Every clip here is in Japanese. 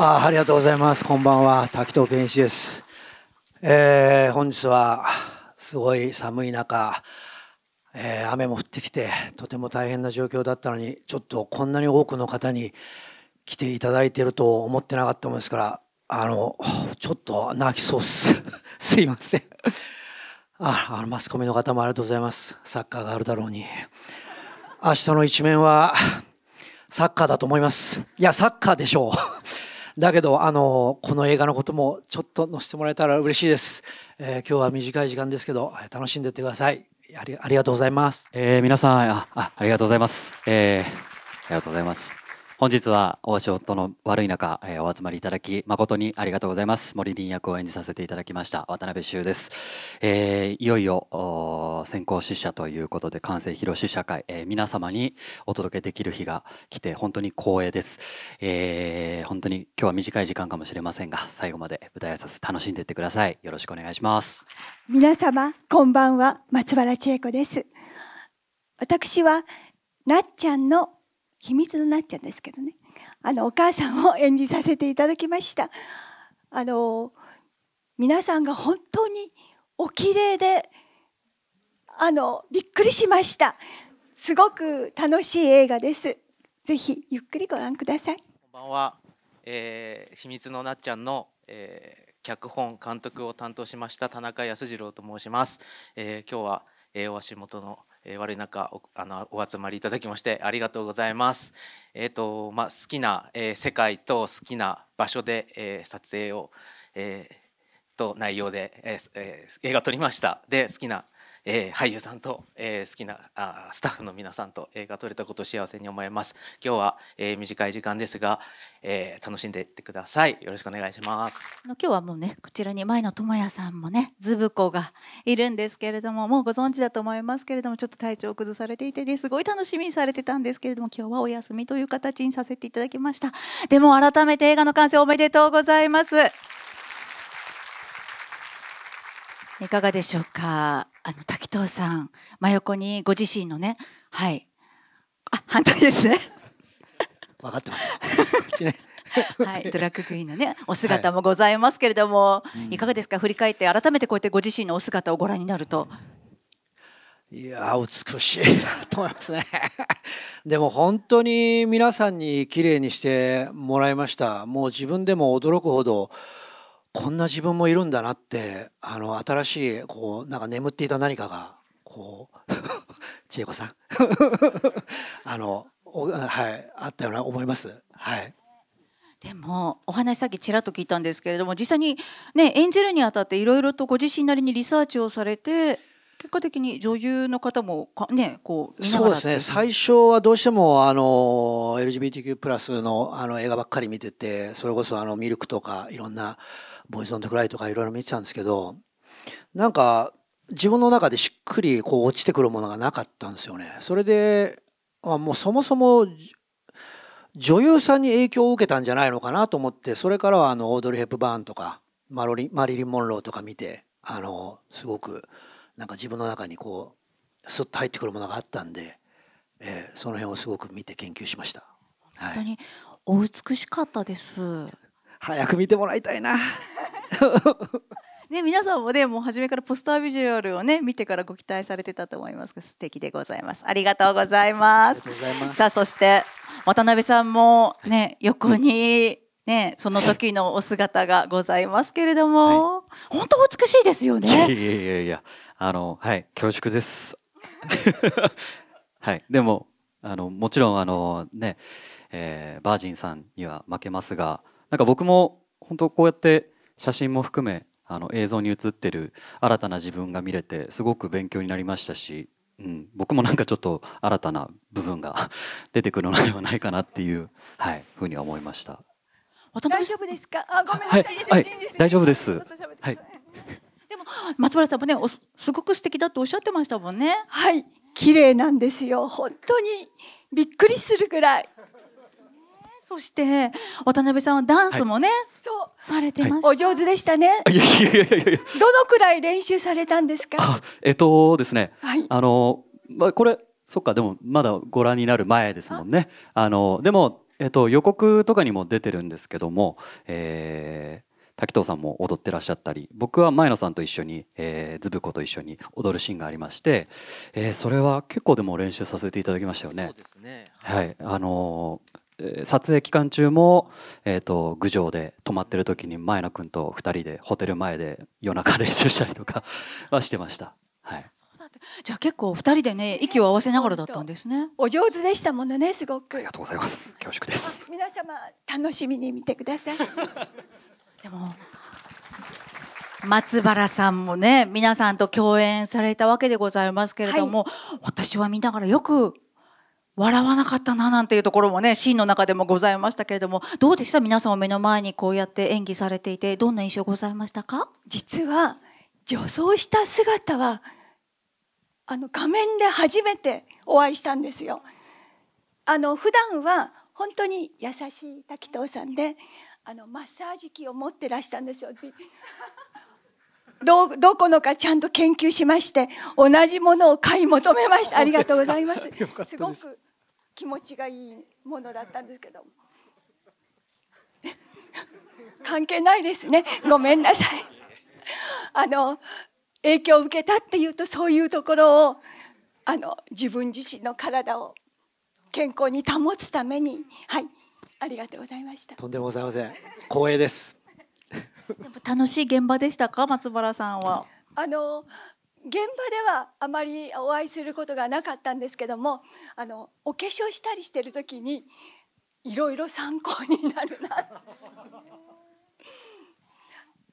あありがとうございます。こんばんは。滝藤健一です。えー、本日はすごい寒い中、えー、雨も降ってきてとても大変な状況だったのにちょっとこんなに多くの方に来ていただいていると思ってなかったもんですからあのちょっと泣きそうっす すいませんああのマスコミの方もありがとうございますサッカーがあるだろうに明日の一面はサッカーだと思いますいやサッカーでしょうだけどあのこの映画のこともちょっと載せてもらえたら嬉しいです、えー、今日は短い時間ですけど楽しんでってくださいありがとうございます、えー、皆さんあありがとうございます、えー、ありがとうございます本日は大潮との悪い中、えー、お集まりいただき誠にありがとうございます森林役を演じさせていただきました渡辺修です、えー、いよいよ先行死者ということで完成披露試写会、えー、皆様にお届けできる日が来て本当に光栄です、えー、本当に今日は短い時間かもしれませんが最後まで舞台挨拶楽しんでいってくださいよろしくお願いします皆様こんばんは松原千恵子です私はなっちゃんの秘密になっちゃうんですけどねあのお母さんを演じさせていただきましたあの皆さんが本当にお綺麗であのびっくりしましたすごく楽しい映画ですぜひゆっくりご覧くださいこんばんは、えー、秘密のなっちゃんの、えー、脚本監督を担当しました田中康二郎と申します、えー、今日は、えー、お足元のえ悪い中おあのお集まりいただきましてありがとうございます。えーとまあ、好きな、えー、世界と好きな場所で、えー、撮影を、えー、と内容で、えーえー、映画撮りました。で好きなえー、俳優さんと、えー、好きなあスタッフの皆さんと映画撮れたことを幸せに思います今日は、えー、短い時間ですが、えー、楽しんでいってくださいよろしくお願いします今日はもうねこちらに前野智也さんもねズブ子がいるんですけれどももうご存知だと思いますけれどもちょっと体調を崩されていてですごい楽しみにされてたんですけれども今日はお休みという形にさせていただきましたでも改めて映画の完成おめでとうございますいかがでしょうか。あの滝藤さん、真横にご自身のね、はい、あ反対ですね。分かってます。はい、ドラッグクイーンのねお姿もございますけれども、はい、いかがですか振り返って改めてこうやってご自身のお姿をご覧になると。いや美しいなと思いますね でも本当に皆さんに綺麗にしてもらいましたもう自分でも驚くほどこんな自分もいるんだなってあの新しいこうなんか眠っていた何かがこう 千恵子さん あのはいあったような思います。はいでもお話さっきちらっと聞いたんですけれども実際に、ね、演じるにあたっていろいろとご自身なりにリサーチをされて結果的に女優の方もね、こうそうですね最初はどうしてもあの LGBTQ+ プのあの映画ばっかり見ててそれこそあのミルクとかいろんなボイズ・オン・ザ・クライとかいろいろ見てたんですけどなんか自分の中でしっくりこう落ちてくるものがなかったんですよね。それであもうそもそも女優さんに影響を受けたんじゃないのかなと思ってそれからはあのオードリー・ヘップバーンとかマロリマリリン・モンローとか見てあのすごくなんか自分の中にこうスッと入ってくるものがあったんで、えー、その辺をすごく見て研究しました。本当にお美しかったです。早く見てもらいたいな。ね、皆さんもね、もう初めからポスタービジュアルをね、見てからご期待されてたと思いますが、素敵でございます。ありがとうございます。ますさあ、そして、渡辺さんもね、横に、ね、その時のお姿がございますけれども、はい、本当美しいですよね。いやいやいや、あの、はい、恐縮です。はい、でも、あの、もちろん、あの、ね、えー、バージンさんには負けますが、なんか僕も本当こうやって。写真も含めあの映像に写ってる新たな自分が見れてすごく勉強になりましたし、うん、僕もなんかちょっと新たな部分が 出てくるのではないかなっていう、はい、ふうには思いました。大丈夫ですか？あ、ごめんなさい。はい、大丈夫です。はい。でも松原さんもね、すごく素敵だとおっしゃってましたもんね。はい、綺麗なんですよ。本当にびっくりするぐらい。そして渡辺さんはダンスもね、はい、そうされてまし、はい、お上手でしたね。どのくらい練習されたんですか。えっとですね。はい、あのまあこれそっかでもまだご覧になる前ですもんね。あのでもえっと予告とかにも出てるんですけども、えー、滝藤さんも踊ってらっしゃったり僕は前野さんと一緒に、えー、ズブ子と一緒に踊るシーンがありまして、えー、それは結構でも練習させていただきましたよね。そうですねはい、はい、あのー、撮影期間中も、えーと、郡上で泊まってる時に前野君と2人でホテル前で夜中練習したりとか はしてました。はいじゃあ結構二人でね息を合わせながらだったんですね。お上手でしたものねすごく。ありがとうございます。恐縮です。皆様楽しみに見てください。でも松原さんもね皆さんと共演されたわけでございますけれども、はい、私は見ながらよく笑わなかったななんていうところもねシーンの中でもございましたけれどもどうでした皆さんを目の前にこうやって演技されていてどんな印象ございましたか実は女装した姿はあの画面で初めてお会いしたんですよ。あの普段は本当に優しい滝藤さんであのマッサージ機を持ってらしたんですよ。どどこのかちゃんと研究しまして同じものを買い求めましたありがとうございますすごく気持ちがいいものだったんですけど 関係ないですねごめんなさい あの影響を受けたっていうとそういうところをあの自分自身の体を健康に保つためにはいありがとうございましたとんでもございません光栄です 楽しい現場でしたか松原さんはあの現場ではあまりお会いすることがなかったんですけどもあのお化粧したりしてる時にいろいろ参考になるな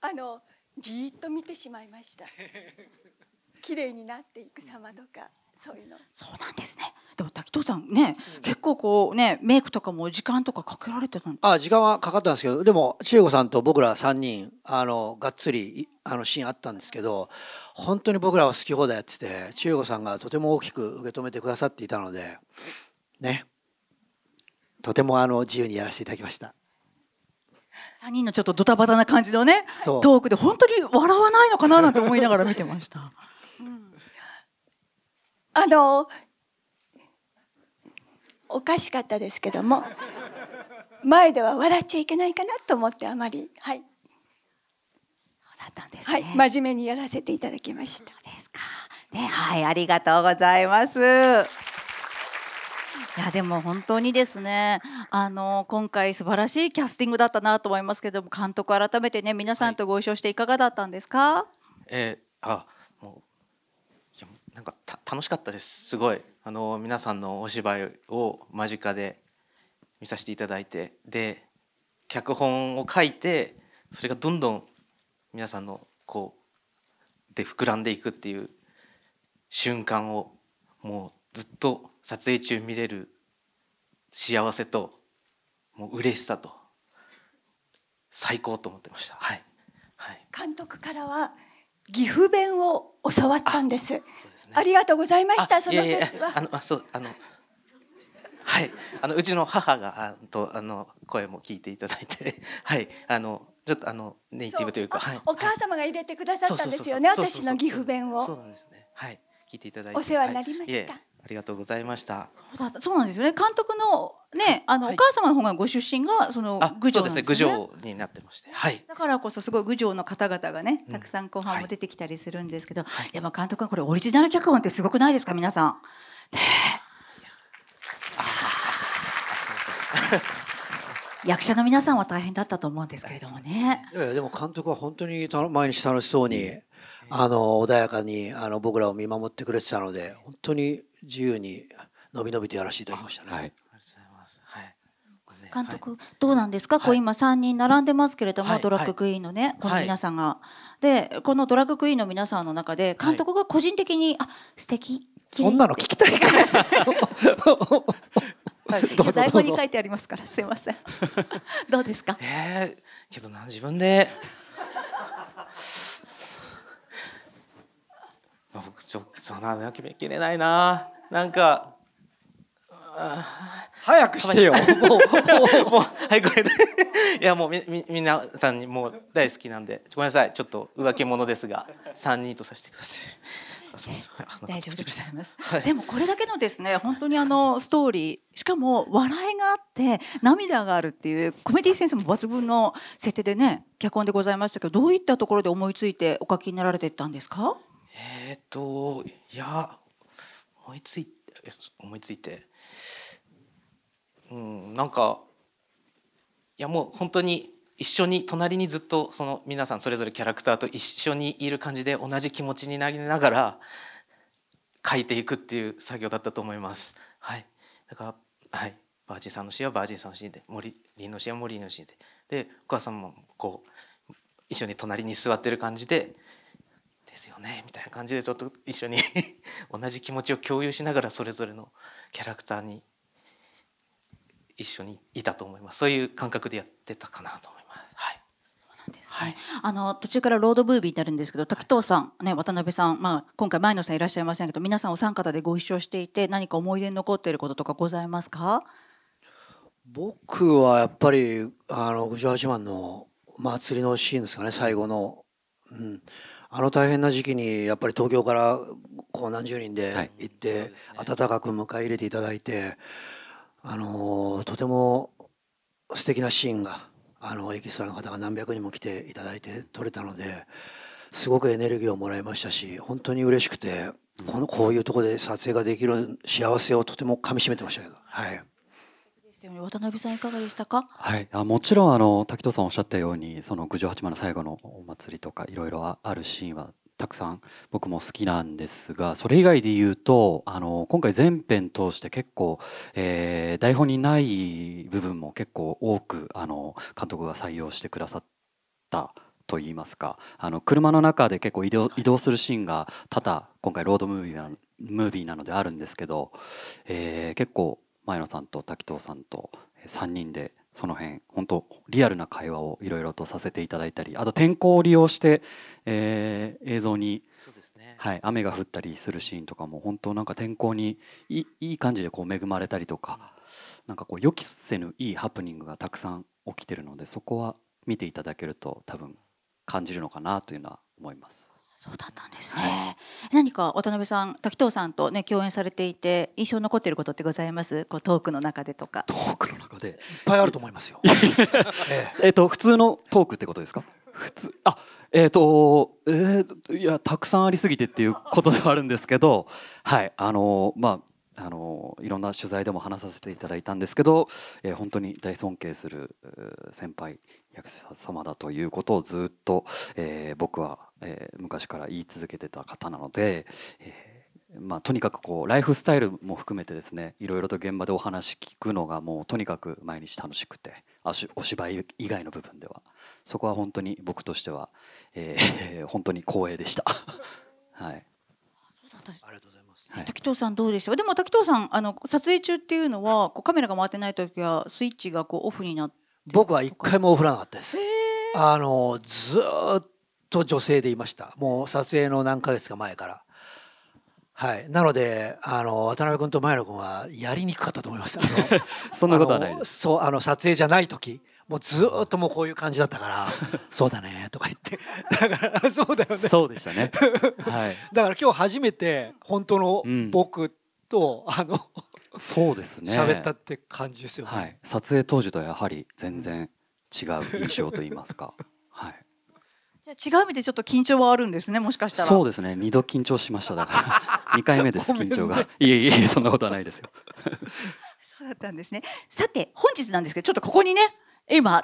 あのじっと見てしまいました綺麗になっていく様とか。そういうのそうなんですねでも滝藤さんね、うん、結構こうねメイクとかも時間とかかけられてたんあ時間はかかったんですけどでも千恵子さんと僕ら3人あのがっつりあのシーンあったんですけど本当に僕らは好き放題やってて千恵子さんがとても大きく受け止めてくださっていたのでねとてもあの自由にやらせていただきました。3人のちょっとドタバタな感じのねトークで本当に笑わないのかななんて思いながら見てました。あのおかしかったですけども前では笑っちゃいけないかなと思ってあまりはいね、はい真面目にやらせていただきましたですかねはいありがとうございますいやでも本当にですねあの今回素晴らしいキャスティングだったなと思いますけども監督改めてね皆さんとご一緒していかがだったんですか、はい、えー、あなんか楽しかったですすごいあの皆さんのお芝居を間近で見させていただいてで脚本を書いてそれがどんどん皆さんのこうで膨らんでいくっていう瞬間をもうずっと撮影中見れる幸せともう嬉しさと最高と思ってました。はい、はい、監督からは岐阜弁を教わったんです。あ、ね、りがとうございました。その説は。あの、そう、あの。はい、あのうちの母が、あと、あの声も聞いていただいて、はい、あの。ちょっとあのネイティブというか、はい、お母様が入れてくださったんですよね、私の岐阜弁を。そうなんですね。はい、聞いていただいて。お世話になりました。はいありがとうございました。そうだった、そうなんですよね。監督のね、あの、はい、お母様の方がご出身がその郡上、ね、ですね。郡上になってまして、はい。だからこそすごい郡上の方々がね、たくさん後半も出てきたりするんですけど、うんはい、やっぱ監督はこれオリジナル脚本ってすごくないですか、皆さん。ね。役者の皆さんは大変だったと思うんですけれどもね。いやでも監督は本当に毎日楽しそうにあの穏やかにあの僕らを見守ってくれてたので本当に自由にのびのびとやらせていただきましたね。はい、ありがとうございます、はい監督、はい、どうなんですか、はい、こう今三人並んでますけれども、はい、ドラッグクイーンのね、この皆さんが、でこのドラッグクイーンの皆さんの中で監督が個人的に、はい、あ素敵そんなの聞きたいから 台本に書いてありますからすみません どうですかえー、けどな自分で僕ちょっとそんなの決めきれないななんか早くしてよ もうもうはいこれでいやもうみみ皆さんにもう大好きなんでごめんなさいちょっと浮気者ですが3人とさせてください。大丈夫でございます、はい、でもこれだけのですね本当にあのストーリーしかも笑いがあって涙があるっていうコメディセンスも抜群の設定でね脚本でございましたけどどういったところで思いついてお書きになられていったんですかえっ、といや思いつい思いついてうんなんかいやもう本当に一緒に隣にずっとその皆さんそれぞれキャラクターと一緒にいる感じで同じ気持ちになりながら書いていくっていう作業だったと思います。はい、だからはいバージンさんの詩はバージンさんの詩で森林の詩は森の詩ででお母さんもこう一緒に隣に座ってる感じですよねみたいな感じでちょっと一緒に 同じ気持ちを共有しながらそれぞれのキャラクターに一緒にいたと思いますそういう感覚でやってたかなと思います。はいはい、あの途中からロードムービーになるんですけど滝藤さん、ね、渡辺さん、まあ、今回前野さんいらっしゃいませんけど皆さんお三方でご一緒していて何か思い出に残っていることとかございますか僕はやっぱりあの八8番の祭りのシーンですかね最後の。うん、あの大変な時期にやっぱり東京からこう何十人で行って、温かく迎え入れていただいて、あのー、とても素敵なシーンがあのエキストラの方が何百人も来ていただいて撮れたのですごくエネルギーをもらいましたし本当に嬉しくてこのこういうところで撮影ができる幸せをとてもかみしめてましたけど。はいように渡辺さんいかがでしたか、はい、あもちろんあの滝藤さんおっしゃったようにその九上八幡の最後のお祭りとかいろいろあるシーンはたくさん僕も好きなんですがそれ以外で言うとあの今回全編通して結構、えー、台本にない部分も結構多くあの監督が採用してくださったといいますかあの車の中で結構移動移動するシーンが多々今回ロードムービーなムービーなのであるんですけど、えー、結構前野さんと滝藤さんと3人でその辺本当リアルな会話をいろいろとさせていただいたりあと天候を利用して、えー、映像に、ね、はい、雨が降ったりするシーンとかも本当なんか天候にいい感じでこう恵まれたりとか、うん、なんかこう予期せぬいいハプニングがたくさん起きてるのでそこは見ていただけると多分感じるのかなというのは思います。そうだったんですね、はい、何か渡辺さん滝藤さんとね共演されていて印象残っていることってございますこうトークの中でとかトークの中でいっぱいあると思いますよえっと普通のトークってことですか普通あえっ、ー、とえー、いやたくさんありすぎてっていうことではあるんですけどはいあのまああのいろんな取材でも話させていただいたんですけど、えー、本当に大尊敬する先輩役者様だということをずっと、えー、僕はえー、昔から言い続けてた方なので、えー、まあ、とにかくこうライフスタイルも含めてですねいろいろと現場でお話聞くのがもうとにかく毎日楽しくてあしお芝居以外の部分ではそこは本当に僕としては、えー、本当に光栄でした。はいありがとうございます。はい、滝藤さんどうでしょう。でも滝藤さんあの撮影中っていうのはこうカメラが回ってない時はスイッチがこうオフになって僕は一回もオフらなかったです。あのずっと女性でいましたもう撮影の何ヶ月か前からはいなのであの渡辺君と前野君はやりにくかったと思いますあの そんなことはないですそうあの撮影じゃない時もうずっともうこういう感じだったから「そうだね」とか言ってだからそうだよねそうでしたね、はい、だから今日初めて本当の僕と、うん、あのそうですね喋ったって感じですよね、はい、撮影当時とはやはり全然違う印象といいますかはいじゃ違う意味でちょっと緊張はあるんですねもしかしたらそうですね2度緊張しましただから2 回目です緊張が、いえいえそんなことはないですよ そうだったんですねさて本日なんですけどちょっとここにね今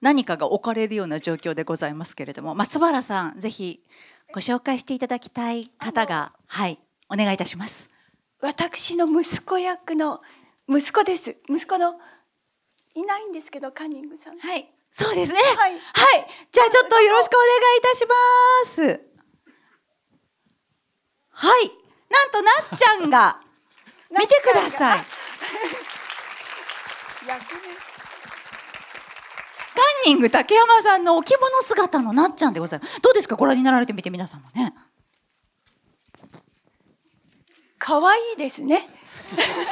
何かが置かれるような状況でございますけれども松原さんぜひご紹介していただきたい方がはいお願いいたします私の息子役の息子です息子のいないんですけどカンニングさんはいそうですね。はい。はい。じゃあちょっとよろしくお願いいたします。はい。なんとなっちゃんが 見てください。は い、ランニング竹山さんの着物姿のなっちゃんでございます。どうですかご覧になられてみて皆さんもね。可愛いですね。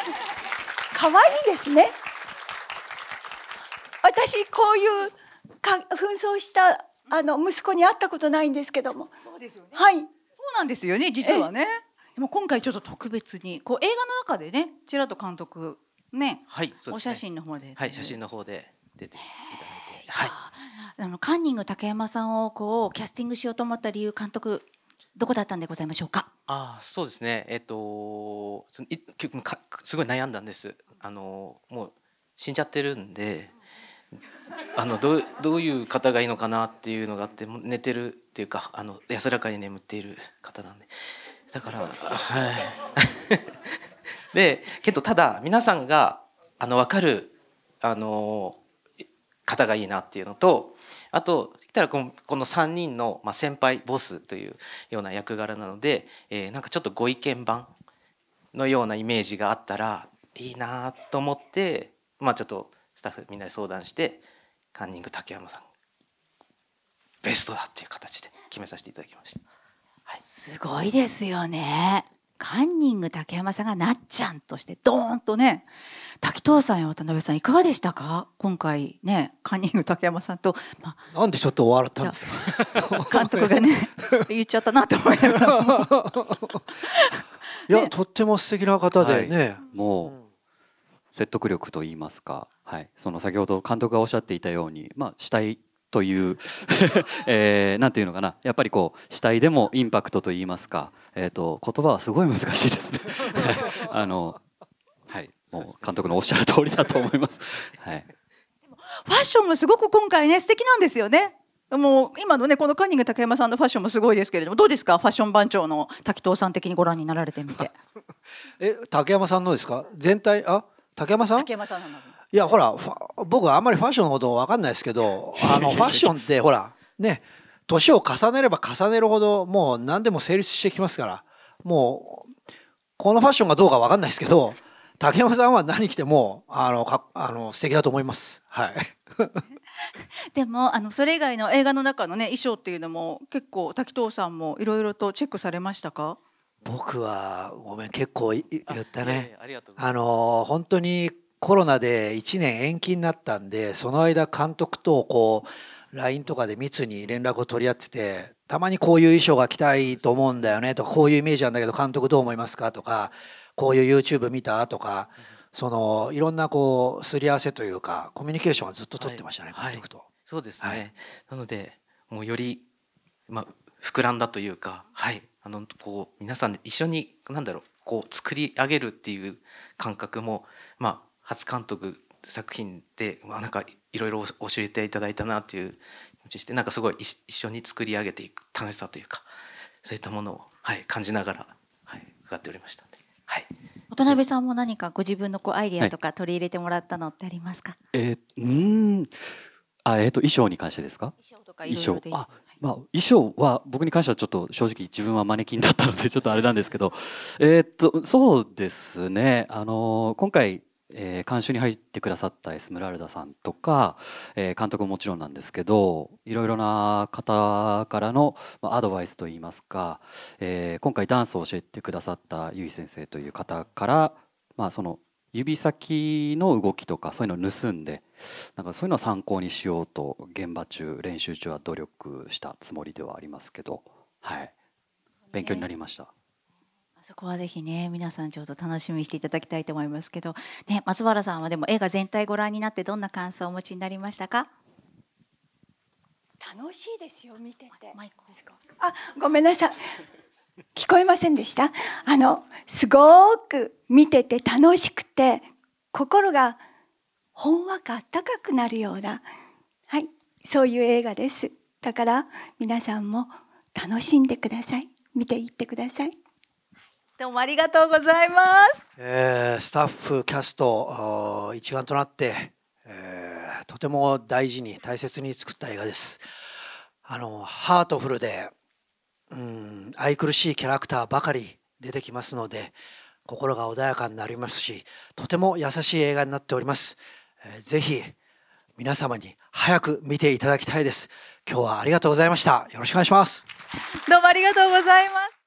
可愛いですね。私こういうか紛争したあの息子に会ったことないんですけども。そうですよね。はい。そうなんですよね実はね。でも今回ちょっと特別にこう映画の中でねちらっと監督ね、はい、ね、お写真の方で、はい、写真の方で出ていただいて、はい。あのカンニング竹山さんをこうキャスティングしようと思った理由監督どこだったんでございましょうか。あそうですね。えっと、すごい悩んだんです。あのもう死んじゃってるんで、あのどうどういう方がいいのかなっていうのがあって寝てるっていうかあの安らかに眠っている方なんでだからはい でけどただ皆さんがあの分かるあの方がいいなっていうのとあとできたらこのこの3人の、まあ、先輩ボスというような役柄なので、えー、なんかちょっとご意見番のようなイメージがあったらいいなと思ってまあちょっとスタッフみんなで相談してカンニング竹山さんベストだっていう形で決めさせていただきました、はい、すごいですよねカンニング竹山さんがなっちゃんとしてドーンとね滝藤さんや渡辺さんいかがでしたか今回ねカンニング竹山さんと、まあ、なんでちょっと笑ったんですか監督がね 言っちゃったなと思いながらいや、ね、とっても素敵な方でね、はい、もう、うん説得力と言いますか、はい、その先ほど監督がおっしゃっていたように、まあ、主体という えー、なんていうのかなやっぱりこう死体でもインパクトと言いますか、えーと、と言葉はすごい難しいですね あのはいもう監督のおっしゃる通りだと思います、はい、ファッションもすごく今回ね素敵なんですよねもう今のねこのカンニング竹山さんのファッションもすごいですけれどもどうですかファッション番長の滝藤さん的にご覧になられてみて え竹山さんのですか全体あ竹山さん竹山さんいやほら僕あんまりファッションのこと分かんないですけど あのファッションってほらね年を重ねれば重ねるほどもう何でも成立してきますからもうこのファッションがどうか分かんないですけど竹山さんは何着てもあのかあの素敵だと思います。はい でもあのそれ以外の映画の中のね衣装っていうのも結構滝藤さんもいろいろとチェックされましたか僕はごめん結構言ったねあの本当にコロナで1年延期になったんでその間監督とこう LINE とかで密に連絡を取り合っててたまにこういう衣装が着たいと思うんだよねとこういうイメージなんだけど監督どう思いますかとかこういう YouTube 見たとかそのいろんなこうすり合わせというかコミュニケーションはずっと取ってましたね、はい、監督と、はい。そうですね、はい、なのでもうより、まあ、膨らんだというか、はい、あのこう皆さん一緒に何だろうこう作り上げるっていう感覚も、まあ、初監督作品で、まあ、なんかいろいろ教えていただいたなという気持してなんかすごい一緒に作り上げていく楽しさというかそういったものを、はい、感じながら、はい、伺っておりました、はい、渡辺さんも何かご自分のこうアイディアとか取り入れてもらったのってありますか、はい、えー、うんあえっ、ー、と衣装に関してですか衣装とか衣装。であまあ、衣装は僕に関してはちょっと正直自分はマネキンだったのでちょっとあれなんですけど、えっとそうですねあの今回、えー、監修に入ってくださったエスムラルダさんとか、えー、監督ももちろんなんですけどいろいろな方からの、まあ、アドバイスといいますか、えー、今回ダンスを教えてくださったゆい先生という方から、まあ、その指先の動きとかそういうのを盗んでなんかそういうのを参考にしようと現場中練習中は努力したつもりではありますけど、はい、勉強になりました。そこはぜひね皆さんちょっと楽しみにしていただきたいと思いますけど、ね、松原さんはでも映画全体ご覧になってどんな感想をお持ちになりましたか楽しいですよ見ててあごめんなさい聞こえませんでしたあのすごく見てて楽しくて心がほんわかあったかくなるような、はい、そういう映画ですだから皆さんも楽しんでください見ていってくださいどうもありがとうございます、えー、スタッフキャスト一丸となって、えー、とても大事に大切に作った映画ですあのハートフルでうん愛くるしいキャラクターばかり出てきますので心が穏やかになりますしとても優しい映画になっております、えー、ぜひ皆様に早く見ていただきたいです今日はありがとうございましたよろしくお願いしますどうもありがとうございます